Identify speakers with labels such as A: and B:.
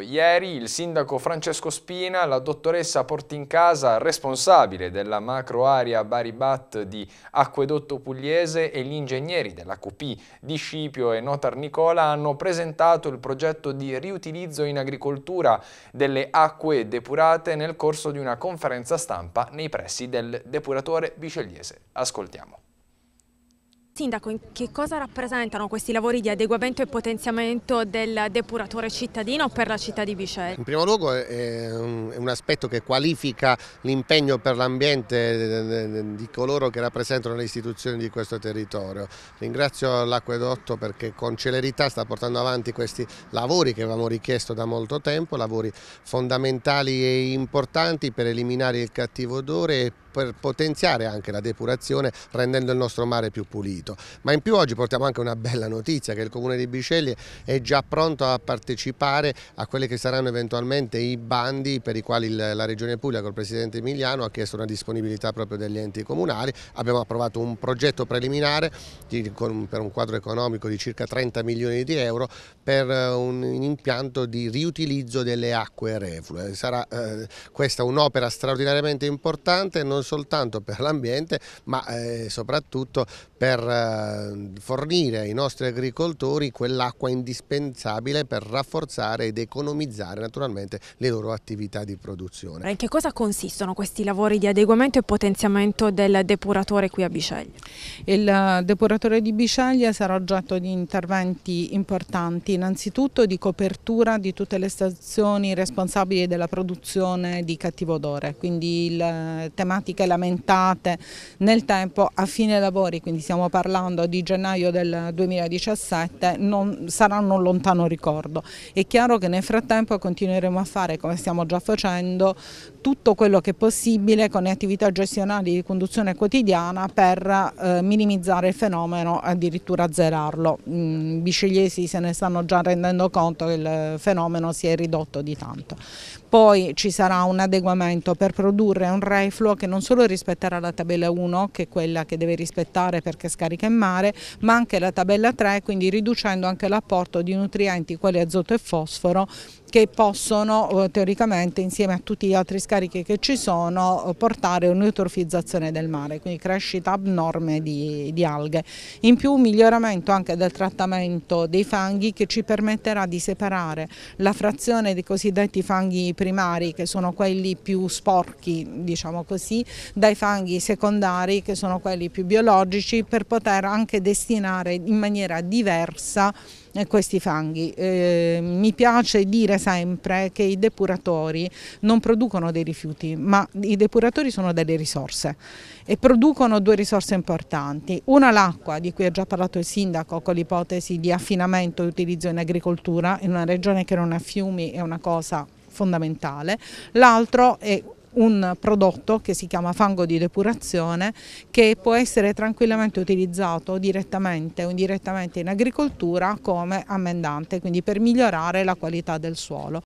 A: Ieri il sindaco Francesco Spina, la dottoressa Portincasa, responsabile della macroarea Baribat di Acquedotto Pugliese e gli ingegneri della QP di Scipio e Notar Nicola hanno presentato il progetto di riutilizzo in agricoltura delle acque depurate nel corso di una conferenza stampa nei pressi del depuratore bicelliese. Ascoltiamo.
B: Sindaco, che cosa rappresentano questi lavori di adeguamento e potenziamento del depuratore cittadino per la città di Bicei?
C: In primo luogo è un aspetto che qualifica l'impegno per l'ambiente di coloro che rappresentano le istituzioni di questo territorio. Ringrazio l'Acquedotto perché con celerità sta portando avanti questi lavori che avevamo richiesto da molto tempo, lavori fondamentali e importanti per eliminare il cattivo odore e per potenziare anche la depurazione rendendo il nostro mare più pulito sentito. Ma in più oggi portiamo anche una bella notizia che il Comune di Bisceglie è già pronto a partecipare a quelli che saranno eventualmente i bandi per i quali la Regione Puglia col Presidente Emiliano ha chiesto una disponibilità proprio degli enti comunali. Abbiamo approvato un progetto preliminare di, con, per un quadro economico di circa 30 milioni di euro per eh, un, un impianto di riutilizzo delle acque reflue. Sarà eh, questa un'opera straordinariamente importante non soltanto per l'ambiente ma eh, soprattutto per eh, fornire ai nostri agricoltori quell'acqua indispensabile per rafforzare ed economizzare naturalmente le loro attività di produzione.
B: In che cosa consistono questi lavori di adeguamento e potenziamento del depuratore qui a Biceglia? Il depuratore di Biceglia sarà oggetto di interventi importanti, innanzitutto di copertura di tutte le stazioni responsabili della produzione di cattivo odore, quindi eh, tematiche lamentate nel tempo a fine lavori, quindi stiamo parlando parlando di gennaio del 2017, non, sarà un lontano ricordo. È chiaro che nel frattempo continueremo a fare, come stiamo già facendo, tutto quello che è possibile con le attività gestionali di conduzione quotidiana per eh, minimizzare il fenomeno, addirittura azzerarlo. Mm, I bicigliesi se ne stanno già rendendo conto che il fenomeno si è ridotto di tanto. Poi ci sarà un adeguamento per produrre un refluo che non solo rispetterà la tabella 1, che è quella che deve rispettare perché scarica carica in mare, ma anche la tabella 3, quindi riducendo anche l'apporto di nutrienti, quali azoto e fosforo, che possono eh, teoricamente insieme a tutti gli altri scarichi che ci sono eh, portare un'eutrofizzazione del mare, quindi crescita abnorme di, di, alghe. In più un miglioramento anche del trattamento dei fanghi che ci permetterà di separare la frazione dei cosiddetti fanghi primari che sono quelli più sporchi diciamo così, dai fanghi secondari che sono quelli più biologici per poter poter anche destinare in maniera diversa eh, questi fanghi. Eh, mi piace dire sempre che i depuratori non producono dei rifiuti, ma i depuratori sono delle risorse e producono due risorse importanti. Una l'acqua, di cui ha già parlato il sindaco, con l'ipotesi di affinamento e utilizzo in agricoltura, in una regione che non ha fiumi è una cosa fondamentale, l'altro è un prodotto che si chiama fango di depurazione che può essere tranquillamente utilizzato direttamente o indirettamente in agricoltura come ammendante, quindi per migliorare la qualità del suolo.